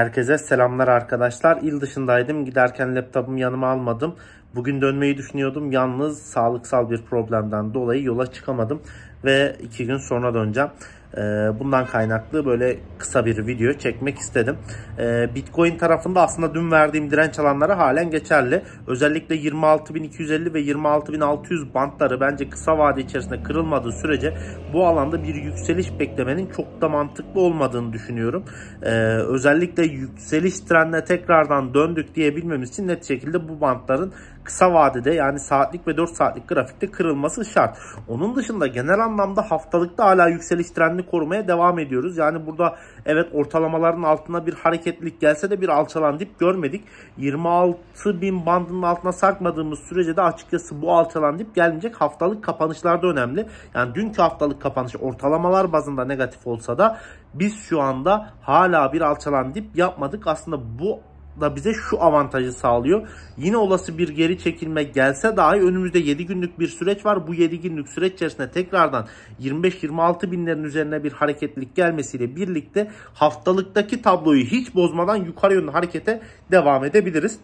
Herkese selamlar arkadaşlar. İl dışındaydım. Giderken laptopumu yanıma almadım. Bugün dönmeyi düşünüyordum. Yalnız sağlıksal bir problemden dolayı yola çıkamadım. Ve iki gün sonra döneceğim. Ee, bundan kaynaklı böyle kısa bir video çekmek istedim. Ee, Bitcoin tarafında aslında dün verdiğim direnç alanları halen geçerli. Özellikle 26.250 ve 26.600 bantları bence kısa vade içerisinde kırılmadığı sürece bu alanda bir yükseliş beklemenin çok da mantıklı olmadığını düşünüyorum. Ee, özellikle yükseliş trendine tekrardan döndük diyebilmemiz için net şekilde bu bantların kısa vadede yani saatlik ve 4 saatlik grafikte kırılması şart. Onun dışında genel anlamda haftalıkta hala yükseliş trendini korumaya devam ediyoruz. Yani burada evet ortalamaların altına bir hareketlilik gelse de bir alçalan dip görmedik. 26 bin bandının altına sarkmadığımız sürece de açıkçası bu alçalan dip gelmeyecek. Haftalık kapanışlarda önemli. Yani dünkü haftalık kapanış ortalamalar bazında negatif olsa da biz şu anda hala bir alçalan dip yapmadık. Aslında bu da bize şu avantajı sağlıyor. Yine olası bir geri çekilme gelse dahi önümüzde 7 günlük bir süreç var. Bu 7 günlük süreç içerisinde tekrardan 25-26 binlerin üzerine bir hareketlilik gelmesiyle birlikte haftalıktaki tabloyu hiç bozmadan yukarı yönlü harekete devam edebiliriz.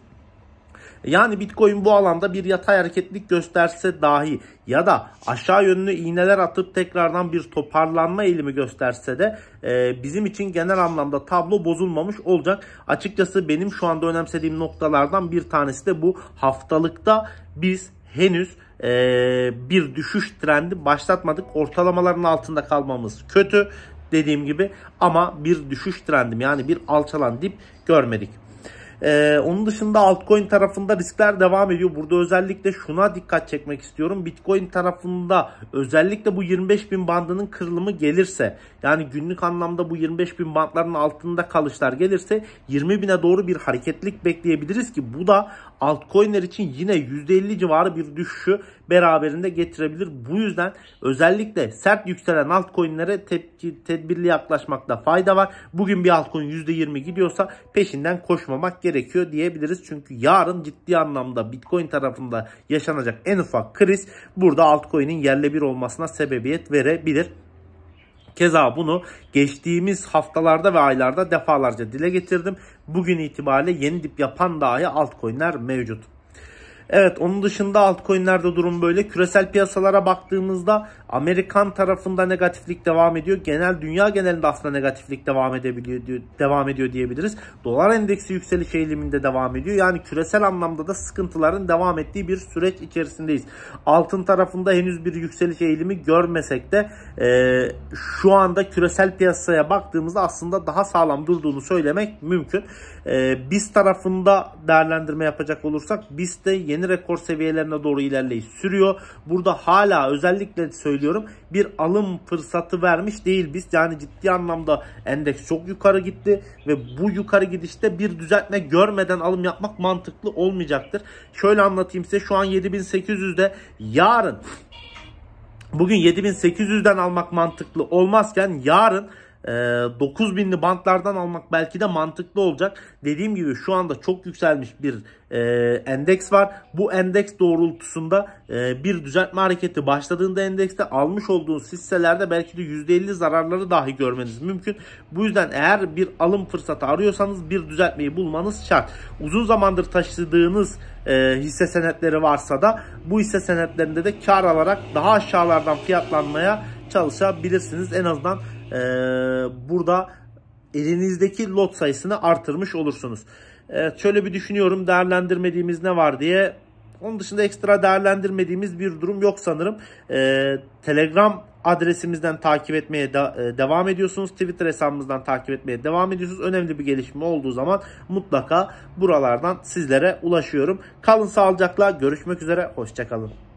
Yani Bitcoin bu alanda bir yatay hareketlik gösterse dahi ya da aşağı yönlü iğneler atıp tekrardan bir toparlanma eğilimi gösterse de e, bizim için genel anlamda tablo bozulmamış olacak. Açıkçası benim şu anda önemsediğim noktalardan bir tanesi de bu haftalıkta biz henüz e, bir düşüş trendi başlatmadık. Ortalamaların altında kalmamız kötü dediğim gibi ama bir düşüş trendim yani bir alçalan dip görmedik. Ee, onun dışında altcoin tarafında riskler devam ediyor. Burada özellikle şuna dikkat çekmek istiyorum. Bitcoin tarafında özellikle bu 25 bin bandının kırılımı gelirse yani günlük anlamda bu 25 bin bandların altında kalışlar gelirse 20 bine doğru bir hareketlik bekleyebiliriz ki bu da altcoinler için yine %50 civarı bir düşüşü beraberinde getirebilir. Bu yüzden özellikle sert yükselen altcoinlere tepki, tedbirli yaklaşmakta fayda var. Bugün bir altcoin %20 gidiyorsa peşinden koşmamak gerekiyor gerekiyor diyebiliriz. Çünkü yarın ciddi anlamda Bitcoin tarafında yaşanacak en ufak kriz burada altcoin'in yerle bir olmasına sebebiyet verebilir. Keza bunu geçtiğimiz haftalarda ve aylarda defalarca dile getirdim. Bugün itibariyle yeni dip yapan dahi altcoin'ler mevcut. Evet onun dışında altcoin'lerde durum böyle. Küresel piyasalara baktığımızda Amerikan tarafında negatiflik devam ediyor. Genel dünya genelinde aslında negatiflik devam edebiliyor devam ediyor diyebiliriz. Dolar endeksi yükseliş eğiliminde devam ediyor. Yani küresel anlamda da sıkıntıların devam ettiği bir süreç içerisindeyiz. Altın tarafında henüz bir yükseliş eğilimi görmesek de e, şu anda küresel piyasaya baktığımızda aslında daha sağlam durduğunu söylemek mümkün. E, biz tarafında değerlendirme yapacak olursak biz de yeni yeni rekor seviyelerine doğru ilerleyip sürüyor. Burada hala özellikle söylüyorum bir alım fırsatı vermiş değil biz. Yani ciddi anlamda endeks çok yukarı gitti ve bu yukarı gidişte bir düzeltme görmeden alım yapmak mantıklı olmayacaktır. Şöyle anlatayım size şu an 7800'de yarın Bugün 7800'den almak mantıklı olmazken yarın e, ee, 9000'li bantlardan almak belki de mantıklı olacak. Dediğim gibi şu anda çok yükselmiş bir e, endeks var. Bu endeks doğrultusunda e, bir düzeltme hareketi başladığında endekste almış olduğunuz hisselerde belki de %50 zararları dahi görmeniz mümkün. Bu yüzden eğer bir alım fırsatı arıyorsanız bir düzeltmeyi bulmanız şart. Uzun zamandır taşıdığınız e, hisse senetleri varsa da bu hisse senetlerinde de kar alarak daha aşağılardan fiyatlanmaya çalışabilirsiniz. En azından e, burada elinizdeki lot sayısını artırmış olursunuz. Evet, şöyle bir düşünüyorum değerlendirmediğimiz ne var diye. Onun dışında ekstra değerlendirmediğimiz bir durum yok sanırım. Ee, Telegram adresimizden takip etmeye de, e, devam ediyorsunuz. Twitter hesabımızdan takip etmeye devam ediyorsunuz. Önemli bir gelişme olduğu zaman mutlaka buralardan sizlere ulaşıyorum. Kalın sağlıcakla görüşmek üzere. Hoşçakalın.